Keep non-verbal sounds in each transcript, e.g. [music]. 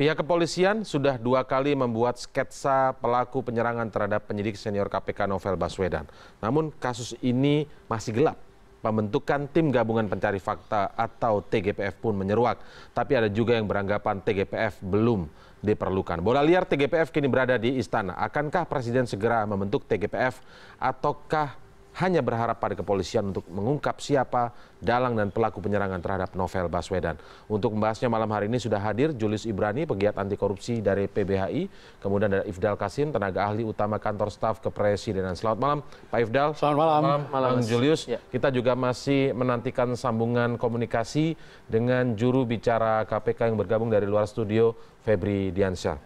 Pihak kepolisian sudah dua kali membuat sketsa pelaku penyerangan terhadap penyidik senior KPK Novel Baswedan. Namun kasus ini masih gelap. Pembentukan tim gabungan pencari fakta atau TGPF pun menyeruak. Tapi ada juga yang beranggapan TGPF belum diperlukan. Bola liar TGPF kini berada di istana. Akankah Presiden segera membentuk TGPF ataukah hanya berharap pada kepolisian untuk mengungkap siapa dalang dan pelaku penyerangan terhadap Novel Baswedan. Untuk membahasnya malam hari ini sudah hadir Julius Ibrani, pegiat anti korupsi dari PBHI, kemudian ada Ifdal Kasim, tenaga ahli utama kantor staf kepresidenan. Selamat malam, Pak Ifdal. Selamat malam. Selamat malam, Bang Julius. Ya. Kita juga masih menantikan sambungan komunikasi dengan juru bicara KPK yang bergabung dari luar studio, Febri Diansyah.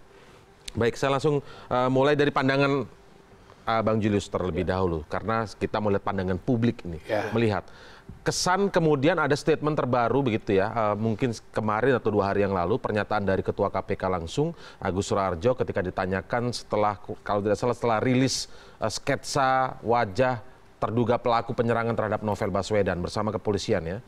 Baik, saya langsung uh, mulai dari pandangan Bang Julius terlebih ya. dahulu karena kita melihat pandangan publik ini ya. melihat kesan kemudian ada statement terbaru begitu ya uh, mungkin kemarin atau dua hari yang lalu pernyataan dari ketua KPK langsung Agus Surarjo ketika ditanyakan setelah kalau tidak salah setelah rilis uh, sketsa wajah terduga pelaku penyerangan terhadap Novel Baswedan bersama kepolisian ya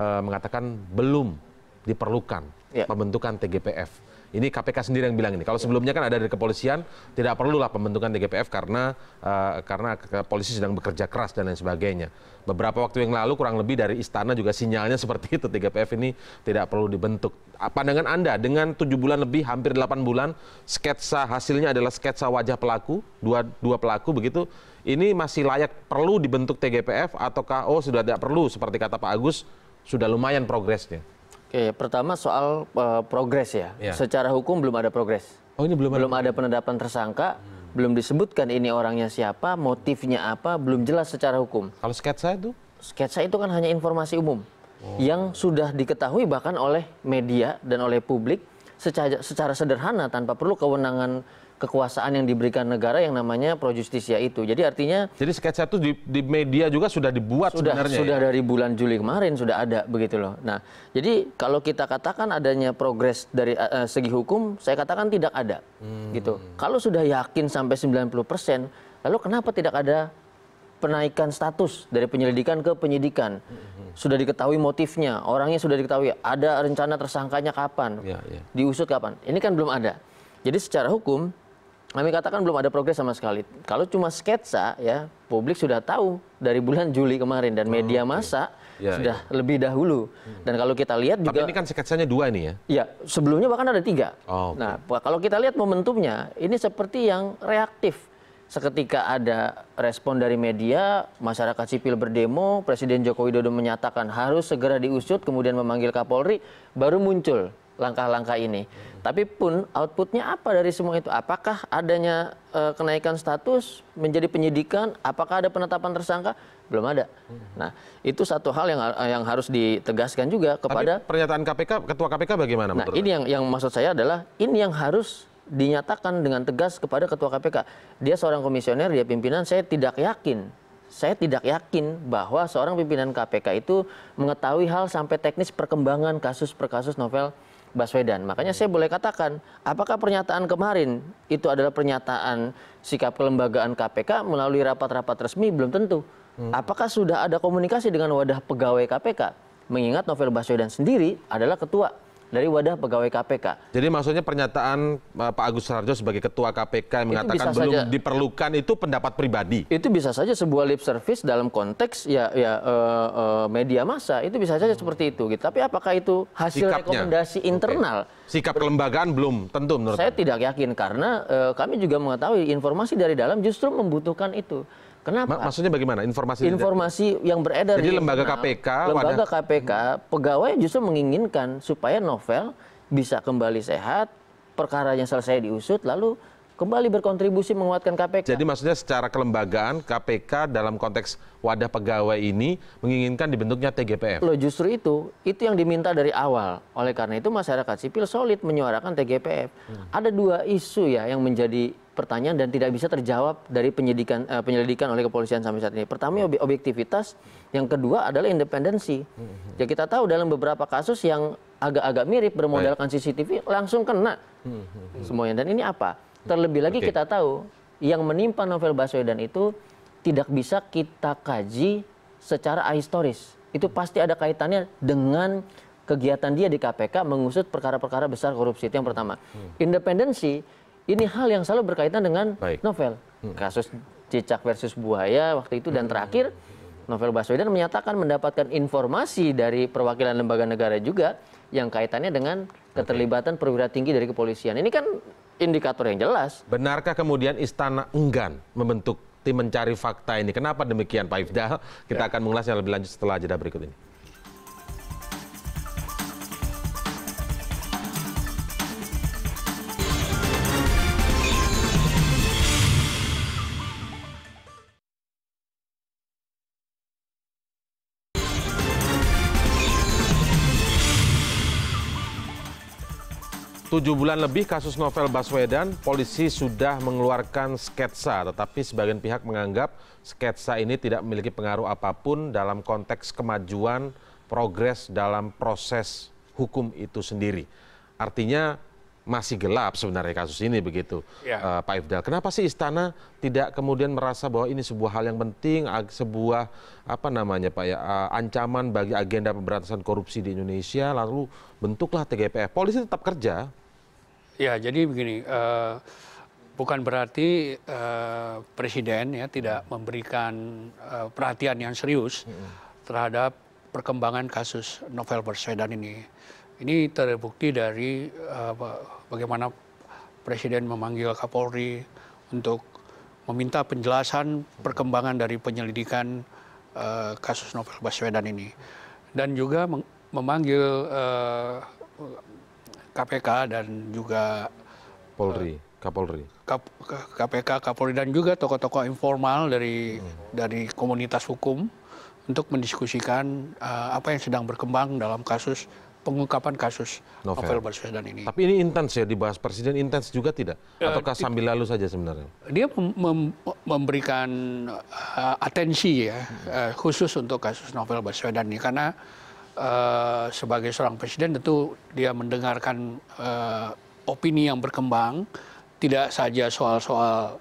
uh, mengatakan belum diperlukan ya. pembentukan TGPF ini kpk sendiri yang bilang ini. Kalau sebelumnya kan ada dari kepolisian, tidak perlulah pembentukan TGPF karena uh, karena polisi sedang bekerja keras dan lain sebagainya. Beberapa waktu yang lalu kurang lebih dari istana juga sinyalnya [laughs] seperti itu TGPF ini tidak perlu dibentuk. Ah, pandangan Anda dengan tujuh bulan lebih hampir 8 bulan sketsa hasilnya adalah sketsa wajah pelaku, dua dua pelaku begitu. Ini masih layak perlu dibentuk TGPF atau oh sudah tidak perlu seperti kata Pak Agus sudah lumayan progresnya. Oke, pertama soal uh, progres ya. ya. Secara hukum belum ada progres. Oh, ini belum, belum ada, ada penetapan tersangka, hmm. belum disebutkan ini orangnya siapa, motifnya apa, belum jelas secara hukum. Kalau sketsa itu? Sketsa itu kan hanya informasi umum oh. yang sudah diketahui bahkan oleh media dan oleh publik secara, secara sederhana tanpa perlu kewenangan kekuasaan yang diberikan negara yang namanya pro justisia itu. Jadi artinya Jadi sketsa itu di, di media juga sudah dibuat sudah, sebenarnya. Ya? Sudah ya? dari bulan Juli kemarin sudah ada begitu loh. Nah, jadi kalau kita katakan adanya progres dari uh, segi hukum, saya katakan tidak ada. Hmm. Gitu. Kalau sudah yakin sampai 90%, lalu kenapa tidak ada penaikan status dari penyelidikan ke penyidikan. Hmm. Sudah diketahui motifnya, orangnya sudah diketahui, ada rencana tersangkanya kapan, ya, ya. diusut kapan. Ini kan belum ada. Jadi secara hukum kami katakan belum ada progres sama sekali. Kalau cuma sketsa ya, publik sudah tahu dari bulan Juli kemarin dan media oh, massa oh, ya, sudah ya. lebih dahulu. Dan kalau kita lihat juga Tapi ini kan sketsanya dua ini ya. Iya, sebelumnya bahkan ada tiga. Oh, okay. Nah, kalau kita lihat momentumnya ini seperti yang reaktif. Seketika ada respon dari media, masyarakat sipil berdemo, Presiden Joko Widodo menyatakan harus segera diusut, kemudian memanggil Kapolri, baru muncul langkah-langkah ini. Tapi pun outputnya apa dari semua itu? Apakah adanya e, kenaikan status menjadi penyidikan? Apakah ada penetapan tersangka? Belum ada. Hmm. Nah, itu satu hal yang eh, yang harus ditegaskan juga kepada Tapi pernyataan KPK ketua KPK bagaimana Nah, ini yang yang maksud saya adalah ini yang harus dinyatakan dengan tegas kepada ketua KPK. Dia seorang komisioner, dia pimpinan, saya tidak yakin saya tidak yakin bahwa seorang pimpinan KPK itu mengetahui hal sampai teknis perkembangan kasus per kasus novel baswedan makanya saya boleh katakan apakah pernyataan kemarin itu adalah pernyataan sikap kelembagaan kpk melalui rapat-rapat resmi belum tentu hmm. apakah sudah ada komunikasi dengan wadah pegawai kpk mengingat novel baswedan sendiri adalah ketua dari wadah pegawai KPK. Jadi maksudnya pernyataan eh, Pak Agus Sarjo sebagai ketua KPK yang mengatakan belum saja, diperlukan itu pendapat pribadi. Itu bisa saja sebuah lip service dalam konteks ya ya uh, uh, media massa itu bisa saja hmm. seperti itu gitu. Tapi apakah itu hasil Sikapnya. rekomendasi internal? Okay. Sikap kelembagaan belum tentu menurut saya. Saya tidak yakin karena uh, kami juga mengetahui informasi dari dalam justru membutuhkan itu. Kenapa? Maksudnya bagaimana? Informasi informasi yang beredar. Jadi lembaga KPK, lembaga wadah. KPK, pegawai justru menginginkan supaya novel bisa kembali sehat, perkaranya selesai diusut, lalu kembali berkontribusi menguatkan KPK. Jadi maksudnya secara kelembagaan KPK dalam konteks wadah pegawai ini menginginkan dibentuknya TGPF. Loh justru itu, itu yang diminta dari awal. Oleh karena itu masyarakat sipil solid menyuarakan TGPF. Hmm. Ada dua isu ya yang menjadi pertanyaan dan tidak bisa terjawab dari penyidikan uh, penyelidikan oleh kepolisian sampai saat ini. Pertama hmm. ob objektivitas, yang kedua adalah independensi. Hmm. Ya kita tahu dalam beberapa kasus yang agak-agak mirip bermodalkan CCTV langsung kena hmm. semuanya. Dan ini apa? terlebih lagi kita tahu yang menimpa novel baswedan itu tidak bisa kita kaji secara ahistoris itu pasti ada kaitannya dengan kegiatan dia di KPK mengusut perkara-perkara besar korupsi itu yang pertama hmm. independensi ini hal yang selalu berkaitan dengan Baik. novel hmm. kasus cicak versus buaya waktu itu dan hmm. terakhir Novel Baswedan menyatakan mendapatkan informasi dari perwakilan lembaga negara juga yang kaitannya dengan keterlibatan perwira tinggi dari kepolisian. Ini kan indikator yang jelas. Benarkah kemudian istana enggan membentuk tim mencari fakta ini? Kenapa demikian Pak Ifdal? Kita ya. akan mengulasnya lebih lanjut setelah jeda berikut ini. Tujuh bulan lebih kasus novel Baswedan, polisi sudah mengeluarkan sketsa, tetapi sebagian pihak menganggap sketsa ini tidak memiliki pengaruh apapun dalam konteks kemajuan progres dalam proses hukum itu sendiri. Artinya masih gelap sebenarnya kasus ini begitu, ya. uh, Pak Ifdal. Kenapa sih Istana tidak kemudian merasa bahwa ini sebuah hal yang penting, sebuah apa namanya Pak ya, uh, ancaman bagi agenda pemberantasan korupsi di Indonesia? Lalu bentuklah TGPF. Polisi tetap kerja, ya jadi begini eh, bukan berarti eh, presiden ya tidak memberikan eh, perhatian yang serius terhadap perkembangan kasus novel baswedan ini ini terbukti dari bagaimana presiden memanggil kapolri untuk meminta penjelasan perkembangan dari penyelidikan kasus novel baswedan ini dan juga memanggil KPK dan juga Polri, Kapolri. KPK, Kapolri dan juga tokoh-tokoh informal dari hmm. dari komunitas hukum untuk mendiskusikan uh, apa yang sedang berkembang dalam kasus pengungkapan kasus Novel, Novel Baswedan ini. Tapi ini intens ya dibahas presiden intens juga tidak? Ya, Ataukah uh, sambil lalu saja sebenarnya? Dia mem mem memberikan uh, atensi ya hmm. uh, khusus untuk kasus Novel Baswedan ini karena Eh, sebagai seorang presiden tentu dia mendengarkan uh, opini yang berkembang, tidak saja soal-soal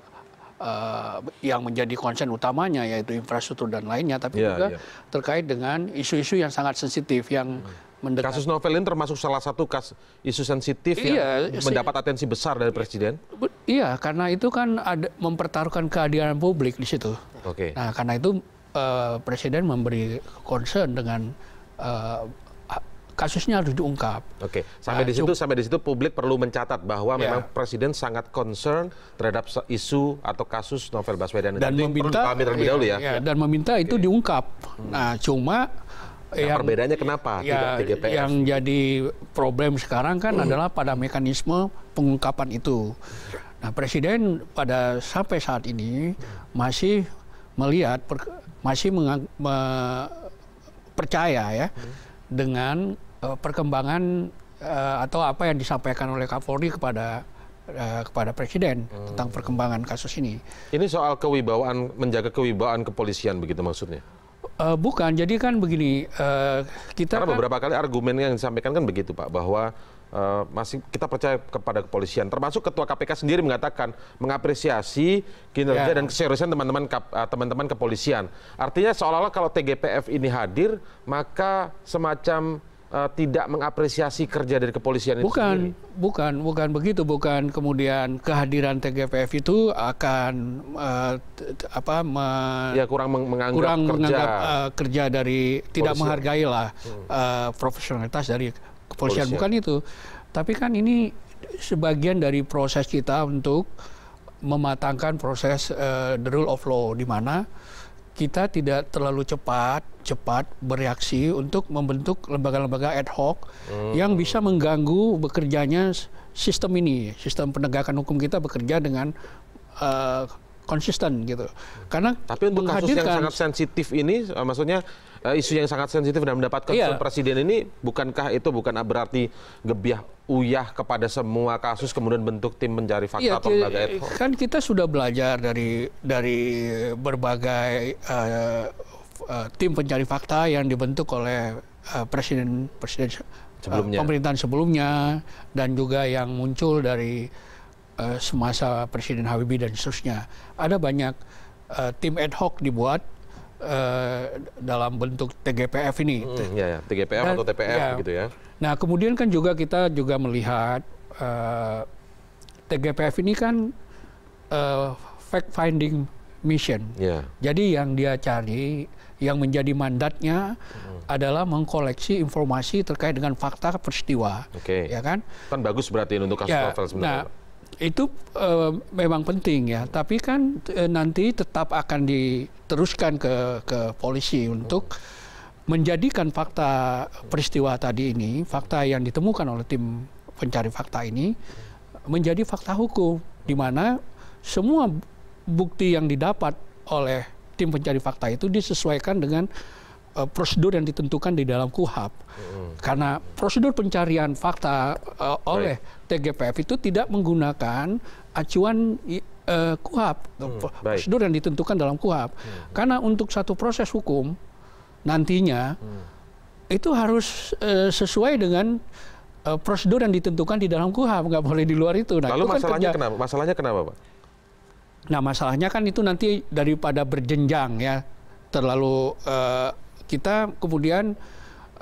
uh, yang menjadi konsen utamanya yaitu infrastruktur dan lainnya, tapi yeah, juga yeah. terkait dengan isu-isu yang sangat sensitif yang hmm. Mendekat. Kasus novel ini termasuk salah satu kas isu sensitif iya, yang mendapat atensi besar dari presiden. Iya, karena itu kan ada mempertaruhkan keadilan publik di situ. Okay. Nah, karena itu uh, presiden memberi concern dengan Eh, kasusnya harus diungkap. Oke, sampai ya, di situ sampai di situ publik perlu mencatat bahwa yeah. memang presiden sangat concern terhadap isu atau kasus Novel Baswedan dan meminta iya, ya, ya. ya. Dan meminta itu diungkap. Nah, cuma nah, yang perbedaannya kenapa ya, tidak TGPF? Yang jadi problem sekarang kan hmm. adalah pada mekanisme pengungkapan itu. Nah, presiden pada sampai saat ini masih melihat masih mengang, percaya ya hmm. dengan uh, perkembangan uh, atau apa yang disampaikan oleh Kapolri kepada uh, kepada presiden hmm. tentang perkembangan kasus ini. Ini soal kewibawaan menjaga kewibawaan kepolisian begitu maksudnya. Uh, bukan, jadi kan begini, uh, kita Karena kan, beberapa kali argumen yang disampaikan kan begitu Pak, bahwa Eh, masih kita percaya kepada kepolisian termasuk ketua KPK sendiri mengatakan mengapresiasi kinerja ya. dan keseriusan teman-teman eh, teman-teman kepolisian artinya seolah-olah kalau TGPF ini hadir maka semacam uh, tidak mengapresiasi kerja dari kepolisian itu bukan sendiri. bukan bukan begitu bukan kemudian kehadiran TGPF itu akan uh, apa me, ya kurang meng menganggap kurang kerja menganggap, uh, kerja dari tidak menghargai uh, hmm. profesionalitas dari kepolisian. kepolisian. Bukan itu. Tapi kan ini sebagian dari proses kita untuk mematangkan proses uh, the rule of law di mana kita tidak terlalu cepat cepat bereaksi untuk membentuk lembaga-lembaga ad hoc hmm. yang bisa mengganggu bekerjanya sistem ini sistem penegakan hukum kita bekerja dengan uh, konsisten gitu karena tapi untuk kasus yang sangat sensitif ini eh, maksudnya Eh, isu yang sangat sensitif dan mendapatkan iya. presiden ini bukankah itu bukan berarti gebiah uyah kepada semua kasus kemudian bentuk tim mencari fakta iya, atau lembaga ad Kan kita sudah belajar dari dari berbagai uh, uh, tim pencari fakta yang dibentuk oleh uh, presiden presiden sebelumnya. pemerintahan sebelumnya dan juga yang muncul dari uh, semasa presiden Habibie dan seterusnya. Ada banyak uh, tim ad hoc dibuat Eh, dalam bentuk TGPF ini. Hmm, ya, ya. TGPF Dan, atau TPF ya. gitu ya. Nah kemudian kan juga kita juga melihat uh, eh, TGPF ini kan uh, fact finding mission. Ya. Jadi yang dia cari yang menjadi mandatnya hmm. adalah mengkoleksi informasi terkait dengan fakta peristiwa. Oke. Okay. Ya kan? Kan bagus berarti untuk kasus ya, novel sebenarnya. Nah, itu e, memang penting ya, tapi kan e, nanti tetap akan diteruskan ke ke polisi untuk menjadikan fakta peristiwa tadi ini, fakta yang ditemukan oleh tim pencari fakta ini menjadi fakta hukum di mana semua bukti yang didapat oleh tim pencari fakta itu disesuaikan dengan uh, prosedur yang ditentukan di dalam KUHAP. Hmm. Karena prosedur pencarian fakta uh, oleh right. TGPF itu tidak menggunakan acuan uh, KUHAP, hmm. prosedur right. yang ditentukan dalam KUHAP. Hmm. Karena untuk satu proses hukum nantinya hmm. itu harus uh, sesuai dengan uh, prosedur yang ditentukan di dalam KUHAP, nggak boleh di luar itu. Nah, Lalu itu kan masalahnya kerja... kenapa? Masalahnya kenapa, Pak? Nah, masalahnya kan itu nanti daripada berjenjang ya, terlalu uh, kita kemudian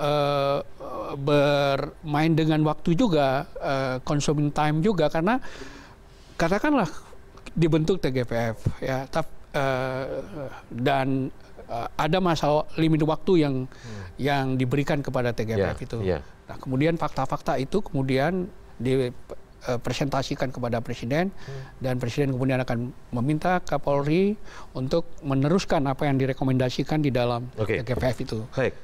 eh, bermain dengan waktu juga, eh, consuming time juga karena katakanlah dibentuk TGPF ya, tap, eh, dan ada masalah limit waktu yang hmm. yang diberikan kepada TGPF yeah, itu. Yeah. Nah, kemudian fakta-fakta itu kemudian di uh, presentasikan kepada presiden hmm. dan presiden kemudian akan meminta Kapolri untuk meneruskan apa yang direkomendasikan di dalam okay. TGPF itu. Baik.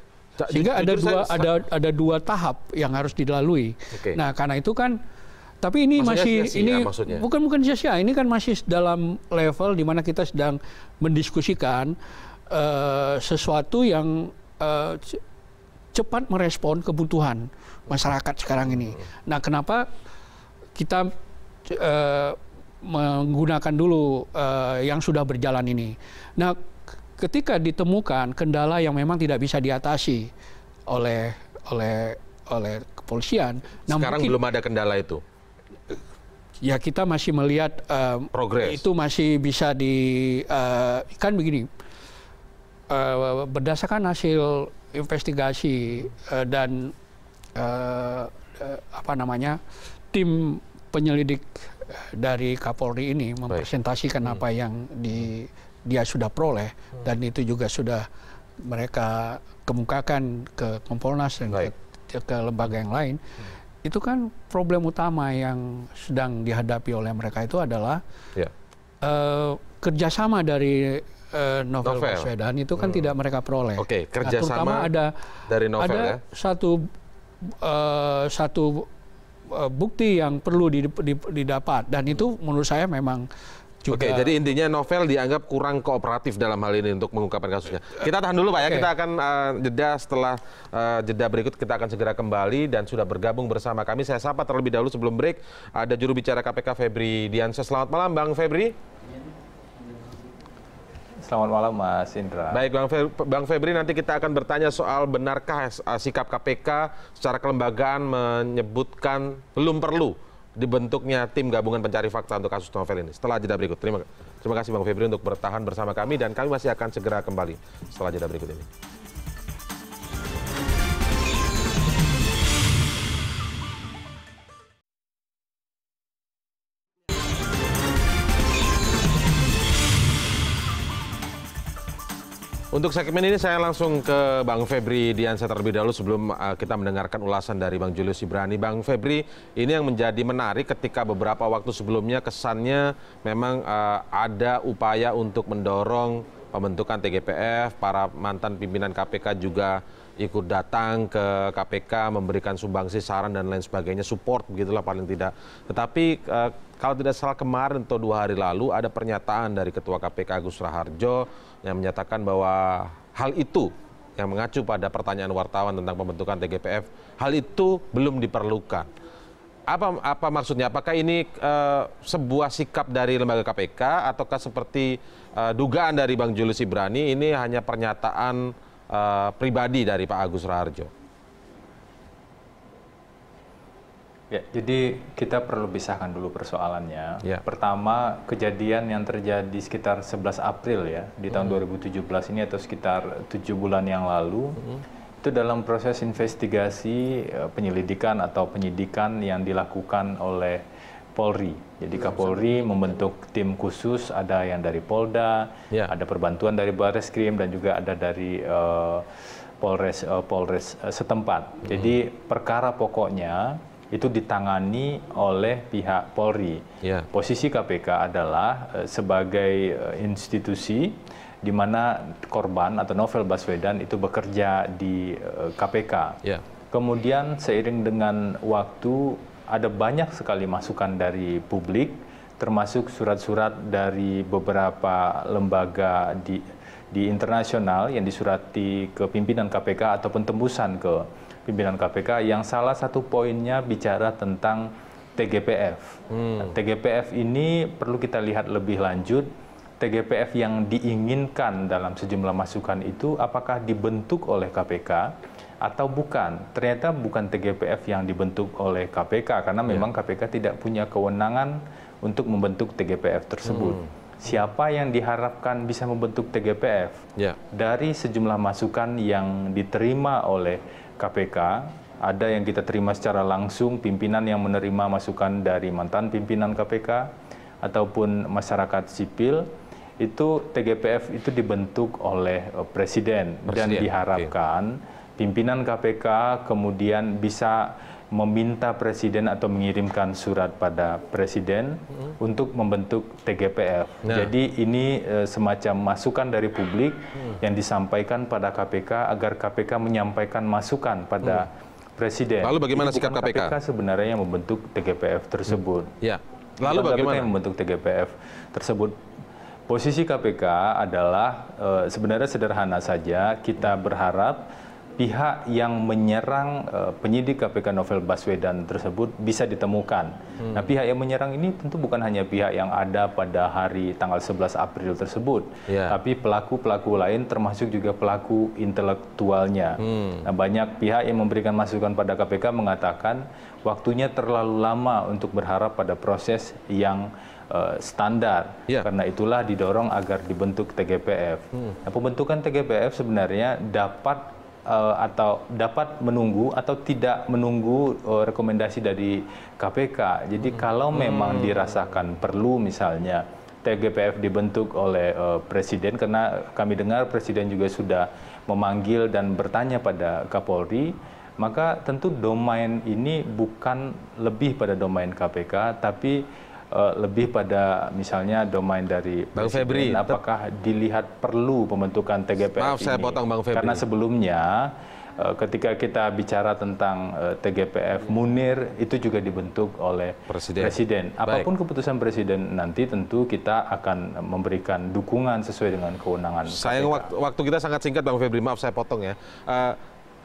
Sehingga ada dua ada ada dua tahap yang harus dilalui. Okay. Nah, karena itu kan tapi ini maksudnya masih sia ini maksudnya. bukan bukan sia-sia, ini kan masih dalam level di mana kita sedang mendiskusikan uh, sesuatu yang uh, cepat merespon kebutuhan masyarakat sekarang ini. Nah, kenapa kita uh, menggunakan dulu uh, yang sudah berjalan ini. Nah, ketika ditemukan kendala yang memang tidak bisa diatasi oleh oleh oleh kepolisian. Nah, Sekarang mungkin, belum ada kendala itu. Ya kita masih melihat uh, progres itu masih bisa di uh, kan begini uh, berdasarkan hasil investigasi uh, dan uh, uh, apa namanya tim penyelidik eh, dari Kapolri ini mempresentasikan Baik. Hmm. apa yang di, dia sudah peroleh hmm. dan itu juga sudah mereka kemukakan ke Kompolnas dan ke, ke lembaga yang lain. Hmm. Itu kan problem utama yang sedang dihadapi oleh mereka itu adalah yeah. Ya. uh, kerjasama dari uh, novel, novel Baswedan itu kan hmm. tidak mereka peroleh. Oke, okay, nah, kerjasama nah, ada dari novel ada ya. satu uh, satu Eh, bukti yang perlu didapat dan itu menurut saya memang juga. Oke, jadi intinya novel dianggap kurang kooperatif dalam hal ini untuk mengungkapkan kasusnya. Kita tahan dulu Pak ya, Oke. kita akan uh, jeda setelah uh, jeda berikut kita akan segera kembali dan sudah bergabung bersama kami. Saya sapa terlebih dahulu sebelum break ada juru bicara KPK Febri Diansyah. Selamat malam Bang Febri. Selamat malam Mas Indra. Baik Bang Febri, Bang Febri nanti kita akan bertanya soal benarkah eh, sikap KPK secara kelembagaan menyebutkan belum perlu dibentuknya tim gabungan pencari fakta untuk kasus novel ini. Setelah jeda berikut. Terima, terima kasih Bang Febri untuk bertahan bersama kami dan kami masih akan segera kembali setelah jeda berikut ini. Untuk segmen ini saya langsung ke Bang Febri Diansyah terlebih dahulu sebelum uh, kita mendengarkan ulasan dari Bang Julius Ibrani. Bang Febri, ini yang menjadi menarik ketika beberapa waktu sebelumnya kesannya memang uh, ada upaya untuk mendorong pembentukan TGPF, para mantan pimpinan KPK juga ikut datang ke KPK memberikan sumbangsi saran dan lain sebagainya support begitulah paling tidak tetapi eh, kalau tidak salah kemarin atau dua hari lalu ada pernyataan dari ketua KPK Agus Raharjo yang menyatakan bahwa hal itu yang mengacu pada pertanyaan wartawan tentang pembentukan TGPF hal itu belum diperlukan apa apa maksudnya apakah ini uh, sebuah sikap dari lembaga KPK ataukah seperti uh, dugaan dari Bang Julius Ibrani ini hanya pernyataan Eh, pribadi dari Pak Agus Raharjo? Ya, jadi kita perlu pisahkan dulu persoalannya. Ya. Pertama, kejadian yang terjadi sekitar 11 April ya, di tahun -hmm. 2017 ini atau sekitar 7 bulan yang lalu, -hmm. itu dalam proses investigasi, eh, penyelidikan atau penyidikan yang dilakukan oleh Polri. Jadi Kapolri membentuk tim khusus, ada yang dari Polda, ya. ada perbantuan dari Barreskrim dan juga ada dari uh, Polres uh, Polres uh, setempat. Hmm. Jadi perkara pokoknya itu ditangani oleh pihak Polri. Ya. Posisi KPK adalah uh, sebagai uh, institusi di mana korban atau Novel Baswedan itu bekerja di uh, KPK. Ya. Kemudian seiring dengan waktu ada banyak sekali masukan dari publik, termasuk surat-surat dari beberapa lembaga di di internasional yang disurati ke pimpinan KPK ataupun tembusan ke pimpinan KPK yang salah satu poinnya bicara tentang TGPF. Hmm. TGPF ini perlu kita lihat lebih lanjut TGPF yang diinginkan dalam sejumlah masukan itu apakah dibentuk oleh KPK atau bukan. Ternyata bukan TGPF yang dibentuk oleh KPK karena ya. memang ya. KPK tidak punya kewenangan untuk membentuk TGPF tersebut. Hmm. Siapa yang diharapkan bisa membentuk TGPF? Ya. Dari sejumlah masukan yang diterima oleh KPK, ada yang kita terima secara langsung pimpinan yang menerima masukan dari mantan pimpinan KPK ataupun masyarakat sipil itu TGPF itu dibentuk oleh presiden, eh, presiden. dan diharapkan pimpinan KPK kemudian bisa meminta presiden atau mengirimkan surat pada presiden hmm. untuk membentuk TGPF. Nah. Jadi ini e, semacam masukan dari publik hmm. yang disampaikan pada KPK agar KPK menyampaikan masukan pada hmm. presiden. Lalu bagaimana sikap KPK? KPK sebenarnya yang membentuk TGPF tersebut. Hmm. Ya. Lalu bagaimana yang membentuk TGPF tersebut? posisi kpk adalah eh, sebenarnya sederhana saja kita berharap pihak yang menyerang uh, penyidik KPK Novel Baswedan tersebut bisa ditemukan. Hmm. Nah, pihak yang menyerang ini tentu bukan hanya pihak yang ada pada hari tanggal 11 April tersebut, yeah. tapi pelaku-pelaku lain termasuk juga pelaku intelektualnya. Hmm. Nah, banyak pihak yang memberikan masukan pada KPK mengatakan waktunya terlalu lama untuk berharap pada proses yang eh, standar. ya. Karena itulah didorong agar dibentuk TGPF. Hmm. Nah, pembentukan TGPF sebenarnya dapat uh, atau dapat menunggu atau tidak menunggu uh, rekomendasi dari KPK. Jadi hmm. kalau memang hmm. dirasakan perlu misalnya TGPF dibentuk oleh uh, presiden karena kami dengar presiden juga sudah memanggil dan bertanya pada Kapolri, maka tentu domain ini bukan lebih pada domain KPK tapi Eh, lebih pada misalnya domain dari Bang Febri. Apakah dilihat perlu pembentukan TGPF Maaf, ini? saya potong Bang Febri. Karena sebelumnya eh, ketika kita bicara tentang eh, TGPF iya. Munir itu juga dibentuk oleh Presiden. Presiden. Apapun Baik. keputusan Presiden nanti tentu kita akan memberikan dukungan sesuai dengan kewenangan. Saya waktu, waktu kita sangat singkat Bang Febri, maaf saya potong ya. Uh,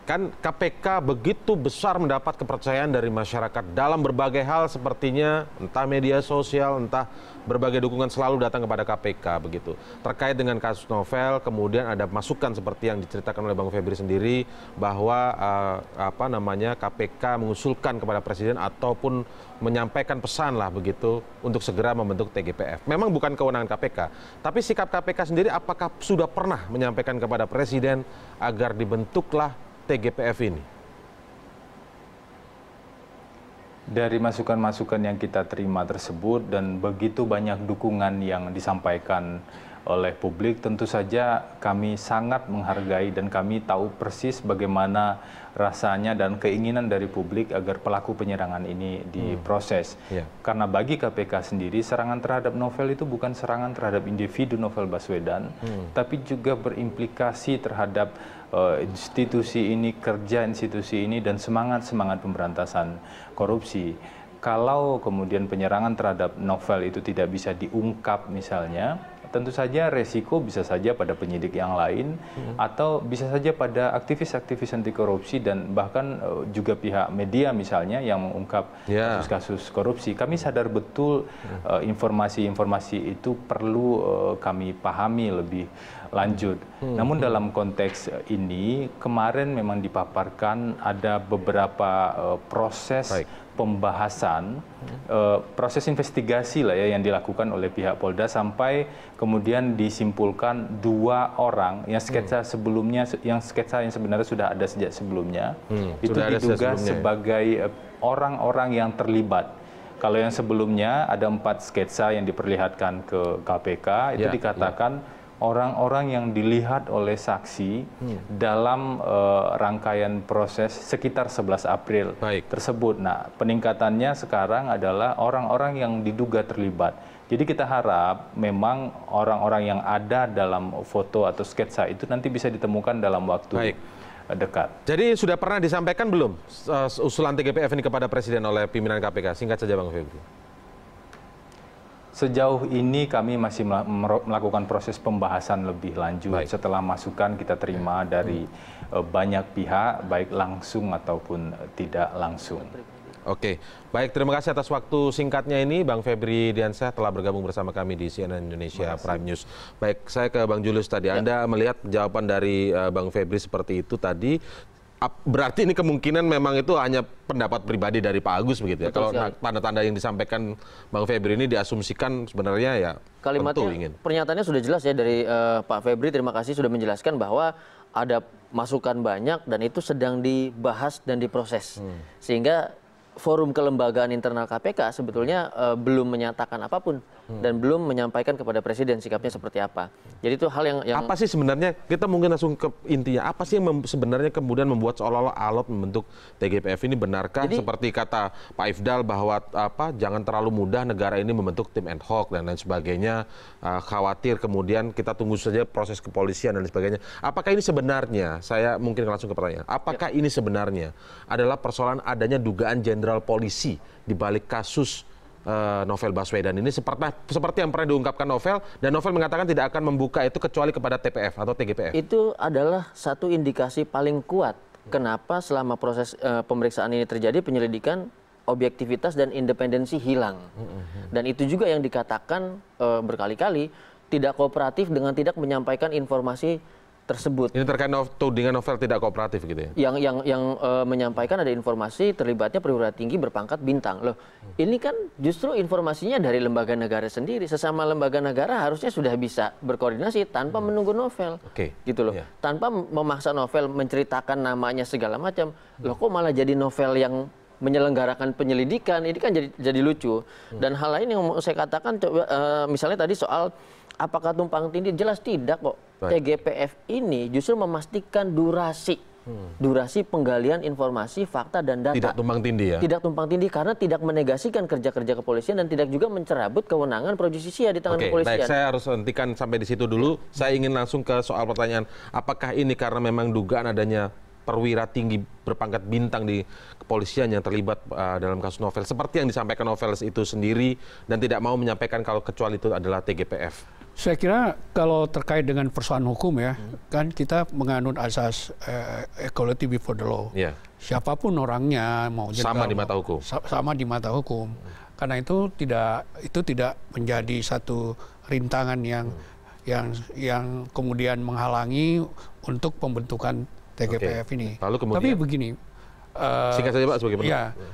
kan KPK begitu besar mendapat kepercayaan dari masyarakat dalam berbagai hal sepertinya entah media sosial entah berbagai dukungan selalu datang kepada KPK begitu terkait dengan kasus novel kemudian ada masukan seperti yang diceritakan oleh Bang Febri sendiri bahwa uh, apa namanya KPK mengusulkan kepada presiden ataupun menyampaikan pesan lah begitu untuk segera membentuk TGPF memang bukan kewenangan KPK tapi sikap KPK sendiri apakah sudah pernah menyampaikan kepada presiden agar dibentuklah tgpf ini? Dari masukan-masukan yang kita terima tersebut dan begitu banyak dukungan yang disampaikan oleh publik tentu saja kami sangat menghargai dan kami tahu persis bagaimana rasanya dan keinginan dari publik agar pelaku penyerangan ini hmm. diproses. Hmm. Ya. Yeah. Karena bagi KPK sendiri serangan terhadap Novel itu bukan serangan terhadap individu Novel Baswedan, hmm. tapi juga berimplikasi terhadap uh, institusi ini, kerja institusi ini dan semangat-semangat pemberantasan korupsi kalau kemudian penyerangan terhadap novel itu tidak bisa diungkap misalnya tentu saja resiko bisa saja pada penyidik yang lain hmm. atau bisa saja pada aktivis-aktivis anti korupsi dan bahkan e, juga pihak media misalnya yang mengungkap ya. kasus-kasus yeah. korupsi. Kami sadar betul informasi hmm. e, informasi-informasi uh, itu perlu uh, kami pahami lebih lanjut. Hmm. hmm. Namun dalam konteks ini kemarin memang dipaparkan ada beberapa uh, proses Baik pembahasan uh, proses investigasi lah ya yang dilakukan oleh pihak Polda sampai kemudian disimpulkan dua orang yang hmm. sketsa hmm. sebelumnya yang sketsa yang sebenarnya sudah ada sejak sebelumnya hmm, itu sudah diduga sebelumnya, ya? sebagai eh, orang-orang ya? yang terlibat. Kalau yang sebelumnya ada empat sketsa yang diperlihatkan ke KPK itu ya, ya. dikatakan orang-orang yang dilihat oleh saksi hmm. dalam uh, rangkaian proses sekitar 11 April Baik. tersebut. Nah, peningkatannya sekarang adalah orang-orang yang diduga terlibat. Jadi kita harap memang orang-orang yang ada dalam foto atau sketsa itu nanti bisa ditemukan dalam waktu Baik. dekat. Jadi sudah pernah disampaikan belum uh, usulan TGPF ini kepada Presiden oleh pimpinan KPK? Singkat saja Bang Febri. Sejauh ini kami masih melakukan proses pembahasan lebih lanjut baik. setelah masukan kita terima ya. dari hmm. banyak pihak baik langsung ataupun eh, tidak langsung. Oke, baik terima kasih atas waktu singkatnya ini Bang Febri Diansyah telah bergabung bersama kami di CNN Indonesia Prime News. Baik, saya ke Bang Julius tadi. Ya. Anda melihat jawaban dari eh, Bang Febri seperti itu tadi berarti ini kemungkinan memang itu hanya pendapat pribadi dari Pak Agus begitu ya. Kalau tanda-tanda yang disampaikan Bang Febri ini diasumsikan sebenarnya ya kalimatnya ingin. pernyataannya sudah jelas ya dari uh, Pak Febri terima kasih sudah menjelaskan bahwa ada masukan banyak dan itu sedang dibahas dan diproses. Hmm. Sehingga forum kelembagaan internal kpk sebetulnya eh, belum menyatakan apapun hmm. dan belum menyampaikan kepada presiden sikapnya seperti apa. Jadi itu hal yang, yang apa sih sebenarnya kita mungkin langsung ke intinya apa sih yang sebenarnya kemudian membuat seolah-olah alot membentuk TGPF ini benarkah Jadi, seperti kata Pak Ifdal bahwa apa jangan terlalu mudah negara ini membentuk tim ad hoc dan lain sebagainya uh, khawatir kemudian kita tunggu saja proses kepolisian dan lain sebagainya. Apakah ini sebenarnya saya mungkin langsung ke pertanyaan. Apakah ya. ini sebenarnya adalah persoalan adanya dugaan gender jenderal polisi di balik kasus eh, Novel Baswedan ini seperti seperti yang pernah diungkapkan Novel dan Novel mengatakan tidak akan membuka itu kecuali kepada TPF atau TGPF. Itu adalah satu indikasi paling kuat kenapa selama proses uh, pemeriksaan ini terjadi penyelidikan objektivitas dan independensi hilang. Mm-hmm. Dan itu juga yang dikatakan uh, berkali-kali tidak kooperatif dengan tidak menyampaikan informasi tersebut. Ini terkait no, tudingan novel tidak kooperatif gitu ya? Yang yang yang e, menyampaikan ada informasi terlibatnya perwira tinggi berpangkat bintang. Loh, ini kan justru informasinya dari lembaga negara sendiri. Sesama lembaga negara harusnya sudah bisa berkoordinasi tanpa hmm. menunggu novel. Oke. Okay. Gitu loh. Yeah. Tanpa memaksa novel menceritakan namanya segala macam. Loh, kok malah jadi novel yang menyelenggarakan penyelidikan ini kan jadi jadi lucu. Hmm. Dan hal lain yang saya katakan coba e, misalnya tadi soal apakah tumpang tindih jelas tidak kok tgpf ini justru memastikan durasi hmm. durasi penggalian informasi fakta dan data tidak tumpang tindih ya tidak tumpang tindih karena tidak menegasikan kerja kerja kepolisian dan tidak juga mencerabut kewenangan ya di tangan okay. kepolisian. Baik, saya harus hentikan sampai di situ dulu. Saya ingin langsung ke soal pertanyaan apakah ini karena memang dugaan adanya perwira tinggi berpangkat bintang di kepolisian yang terlibat uh, dalam kasus novel seperti yang disampaikan novel itu sendiri dan tidak mau menyampaikan kalau kecuali itu adalah TGPF. Saya kira kalau terkait dengan persoalan hukum ya, hmm. kan kita menganut asas eh, equality before the law. Yeah. Siapapun orangnya mau jadi sama di mata hukum. sama di mata hukum. Karena itu tidak itu tidak menjadi satu rintangan yang hmm. yang yang kemudian menghalangi untuk pembentukan TGPF okay. ini. Lalu kemudian Tapi begini. Uh, singkat saja Pak sebagai penutup. Ya, iya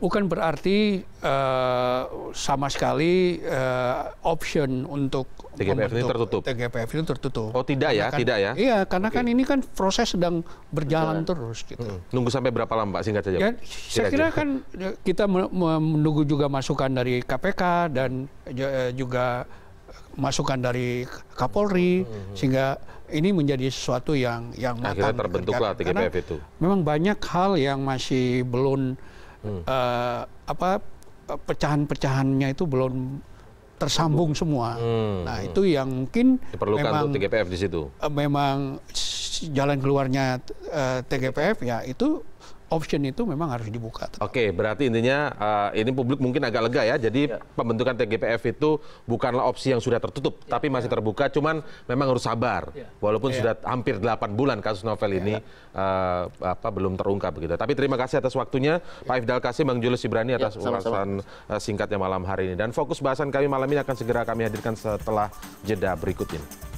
bukan berarti uh, sama sekali uh, option untuk TGPF ini tertutup. TGPF itu tertutup. Oh tidak ya? karena ya, kan, tidak ya? Iya, karena okay. kan ini kan proses sedang berjalan berjalan. terus. Gitu. Hmm. Nunggu sampai berapa lama, Pak? Singkat saja. Ya, saya kira kan ya, kita menunggu juga masukan dari KPK dan eh, juga masukan dari Kapolri hmm. sehingga ini menjadi sesuatu yang yang matang. Akhirnya gitu terbentuklah kan. TGPF itu. Memang banyak hal yang masih belum Hmm. Eh, apa eh, pecahan-pecahannya itu belum tersambung semua. Hmm. Nah hmm. itu yang mungkin diperlukan memang, TGPF di situ. Eh, memang jalan keluarnya uh, TGPF ya itu option itu memang harus dibuka. Tetap. Oke, berarti intinya uh, ini publik mungkin agak lega ya. Jadi ya. pembentukan TGPF itu bukanlah opsi yang sudah tertutup, ya. tapi masih iya. terbuka. Cuman memang harus sabar, ya. walaupun ya. sudah hampir 8 bulan kasus novel ini ya. uh, apa belum terungkap begitu. Tapi terima kasih atas waktunya ya. Pak Ifdal Kasim, Bang Julius Ibrani iya, atas ya, ulasan eh, singkatnya malam hari ini. Dan fokus bahasan kami malam ini akan segera kami hadirkan setelah jeda berikut ini.